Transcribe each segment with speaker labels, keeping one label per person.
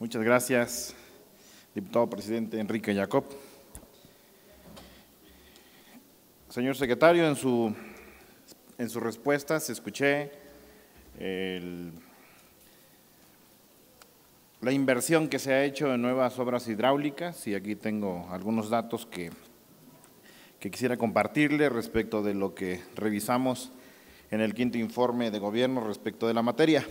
Speaker 1: Muchas gracias, diputado presidente Enrique Jacob. Señor secretario, en su, en sus respuestas escuché la inversión que se ha hecho en nuevas obras hidráulicas y aquí tengo algunos datos que, que quisiera compartirle respecto de lo que revisamos en el quinto informe de gobierno respecto de la materia.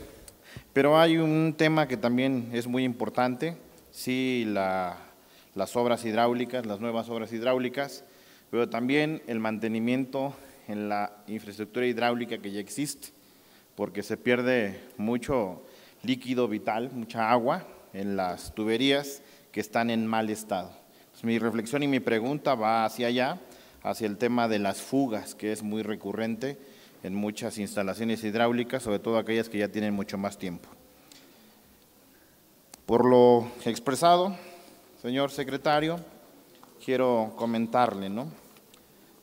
Speaker 1: Pero hay un tema que también es muy importante, sí, las obras hidráulicas, las nuevas obras hidráulicas, pero también el mantenimiento en la infraestructura hidráulica que ya existe, porque se pierde mucho líquido vital, mucha agua en las tuberías que están en mal estado. mi reflexión y mi pregunta va hacia allá, hacia el tema de las fugas, que es muy recurrente en muchas instalaciones hidráulicas, sobre todo aquellas que ya tienen mucho más tiempo. Por lo expresado, señor secretario, quiero comentarle ¿no?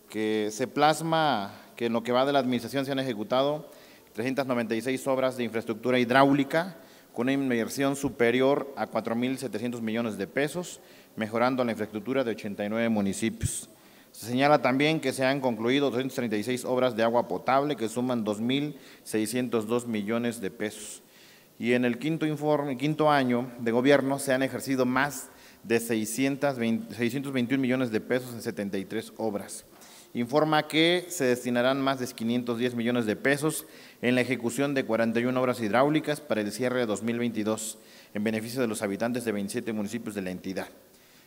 Speaker 1: que se plasma que en lo que va de la administración se han ejecutado 396 obras de infraestructura hidráulica con una inversión superior a 4.700 millones de pesos, mejorando la infraestructura de 89 municipios. Se señala también que se han concluido 236 obras de agua potable que suman 2.602 millones de pesos. Y en el quinto, informe, quinto año de gobierno se han ejercido más de 621 millones de pesos en 73 obras. Informa que se destinarán más de 510 millones de pesos en la ejecución de 41 obras hidráulicas para el cierre de 2022 en beneficio de los habitantes de 27 municipios de la entidad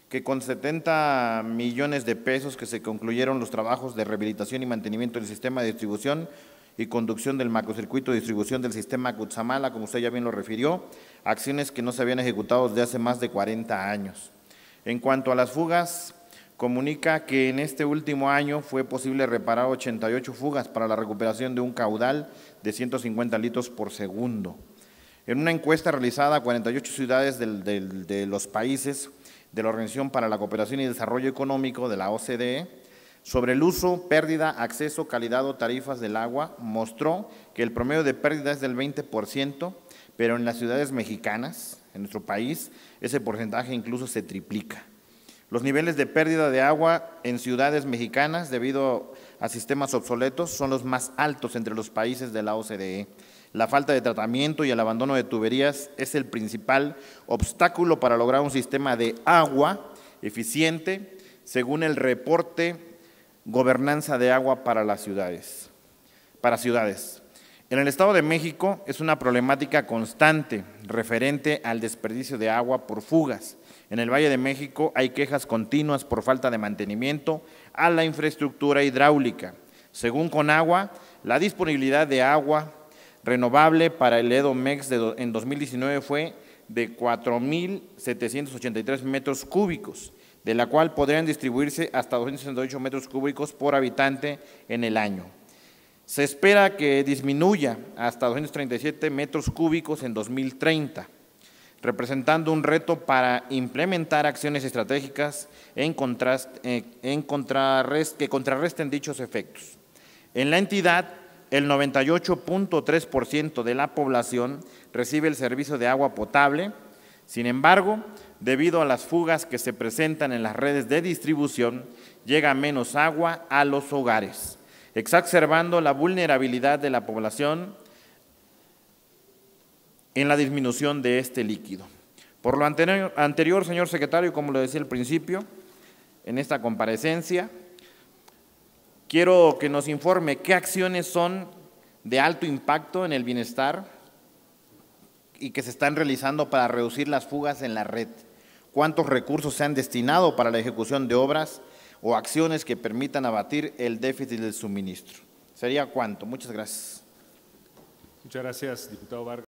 Speaker 1: que con 70 millones de pesos que se concluyeron los trabajos de rehabilitación y mantenimiento del sistema de distribución y conducción del macrocircuito de distribución del sistema Cutzamala, como usted ya bien lo refirió, acciones que no se habían ejecutado desde hace más de 40 años. En cuanto a las fugas, comunica que en este último año fue posible reparar 88 fugas para la recuperación de un caudal de 150 litros por segundo. En una encuesta realizada a 48 ciudades de los países, de la Organización para la Cooperación y Desarrollo Económico de la OCDE sobre el uso, pérdida, acceso, calidad o tarifas del agua mostró que el promedio de pérdida es del 20%, pero en las ciudades mexicanas, en nuestro país, ese porcentaje incluso se triplica. Los niveles de pérdida de agua en ciudades mexicanas debido a sistemas obsoletos son los más altos entre los países de la OCDE. La falta de tratamiento y el abandono de tuberías es el principal obstáculo para lograr un sistema de agua eficiente, según el reporte Gobernanza de Agua para las Ciudades. Para ciudades. En el Estado de México es una problemática constante referente al desperdicio de agua por fugas. En el Valle de México hay quejas continuas por falta de mantenimiento a la infraestructura hidráulica. Según Conagua, la disponibilidad de agua renovable para el EDOMEX de, en 2019 fue de 4.783 metros cúbicos, de la cual podrían distribuirse hasta 268 metros cúbicos por habitante en el año. Se espera que disminuya hasta 237 metros cúbicos en 2030, representando un reto para implementar acciones estratégicas en, eh, que contrarresten dichos efectos. En la entidad el 98.3% de la población recibe el servicio de agua potable. Sin embargo, debido a las fugas que se presentan en las redes de distribución, llega menos agua a los hogares, exacerbando la vulnerabilidad de la población en la disminución de este líquido. Por lo anterior, señor secretario, como lo decía al principio, en esta comparecencia, Quiero que nos informe qué acciones son de alto impacto en el bienestar y que se están realizando para reducir las fugas en la red. ¿Cuántos recursos se han destinado para la ejecución de obras o acciones que permitan abatir el déficit del suministro? ¿Sería cuánto? Muchas gracias. Muchas gracias, diputado Vargas.